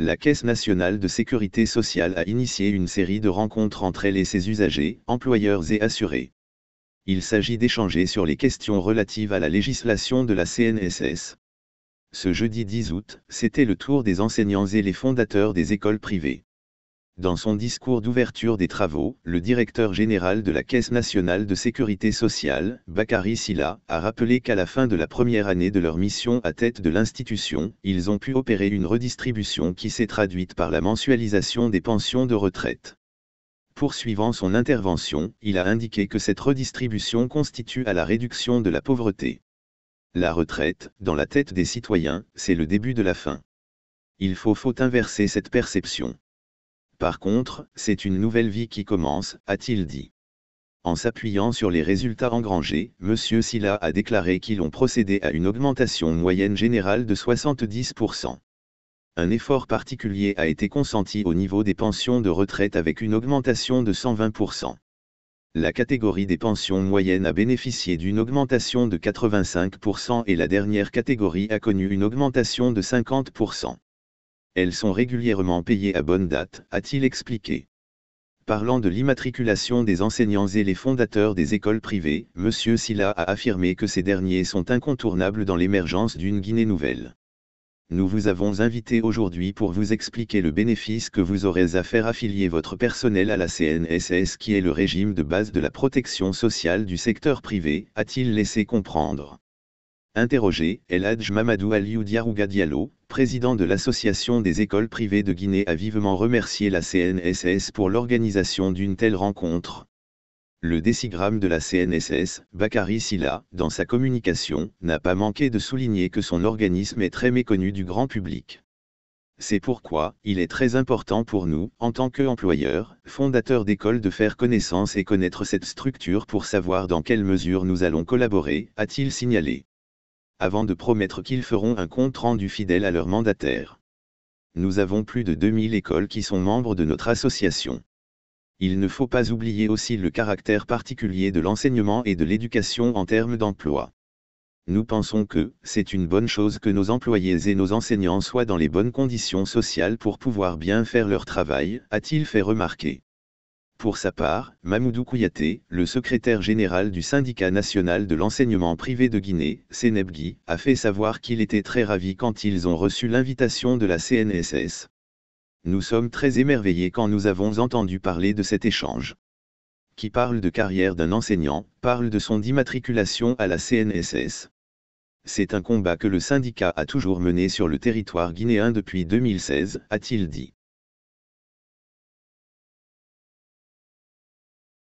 la Caisse nationale de sécurité sociale a initié une série de rencontres entre elle et ses usagers, employeurs et assurés. Il s'agit d'échanger sur les questions relatives à la législation de la CNSS. Ce jeudi 10 août, c'était le tour des enseignants et les fondateurs des écoles privées. Dans son discours d'ouverture des travaux, le directeur général de la Caisse nationale de sécurité sociale, Bakary Silla, a rappelé qu'à la fin de la première année de leur mission à tête de l'institution, ils ont pu opérer une redistribution qui s'est traduite par la mensualisation des pensions de retraite. Poursuivant son intervention, il a indiqué que cette redistribution constitue à la réduction de la pauvreté. La retraite, dans la tête des citoyens, c'est le début de la fin. Il faut faut inverser cette perception. Par contre, c'est une nouvelle vie qui commence, a-t-il dit. En s'appuyant sur les résultats engrangés, M. Silla a déclaré qu'ils ont procédé à une augmentation moyenne générale de 70%. Un effort particulier a été consenti au niveau des pensions de retraite avec une augmentation de 120%. La catégorie des pensions moyennes a bénéficié d'une augmentation de 85% et la dernière catégorie a connu une augmentation de 50% elles sont régulièrement payées à bonne date, a-t-il expliqué. Parlant de l'immatriculation des enseignants et les fondateurs des écoles privées, M. Silla a affirmé que ces derniers sont incontournables dans l'émergence d'une Guinée nouvelle. Nous vous avons invité aujourd'hui pour vous expliquer le bénéfice que vous aurez à faire affilier votre personnel à la CNSS qui est le régime de base de la protection sociale du secteur privé, a-t-il laissé comprendre. Interrogé, El Mamadou Aliou Diarouga Diallo, président de l'Association des écoles privées de Guinée a vivement remercié la CNSS pour l'organisation d'une telle rencontre. Le décigramme de la CNSS, Bakari Silla, dans sa communication, n'a pas manqué de souligner que son organisme est très méconnu du grand public. C'est pourquoi, il est très important pour nous, en tant qu'employeurs, fondateurs d'écoles de faire connaissance et connaître cette structure pour savoir dans quelle mesure nous allons collaborer, a-t-il signalé avant de promettre qu'ils feront un compte rendu fidèle à leur mandataire. Nous avons plus de 2000 écoles qui sont membres de notre association. Il ne faut pas oublier aussi le caractère particulier de l'enseignement et de l'éducation en termes d'emploi. Nous pensons que, c'est une bonne chose que nos employés et nos enseignants soient dans les bonnes conditions sociales pour pouvoir bien faire leur travail, a-t-il fait remarquer. Pour sa part, Mamoudou Kouyaté, le secrétaire général du syndicat national de l'enseignement privé de Guinée, Sénebgui, a fait savoir qu'il était très ravi quand ils ont reçu l'invitation de la CNSS. Nous sommes très émerveillés quand nous avons entendu parler de cet échange. Qui parle de carrière d'un enseignant, parle de son immatriculation à la CNSS. C'est un combat que le syndicat a toujours mené sur le territoire guinéen depuis 2016, a-t-il dit.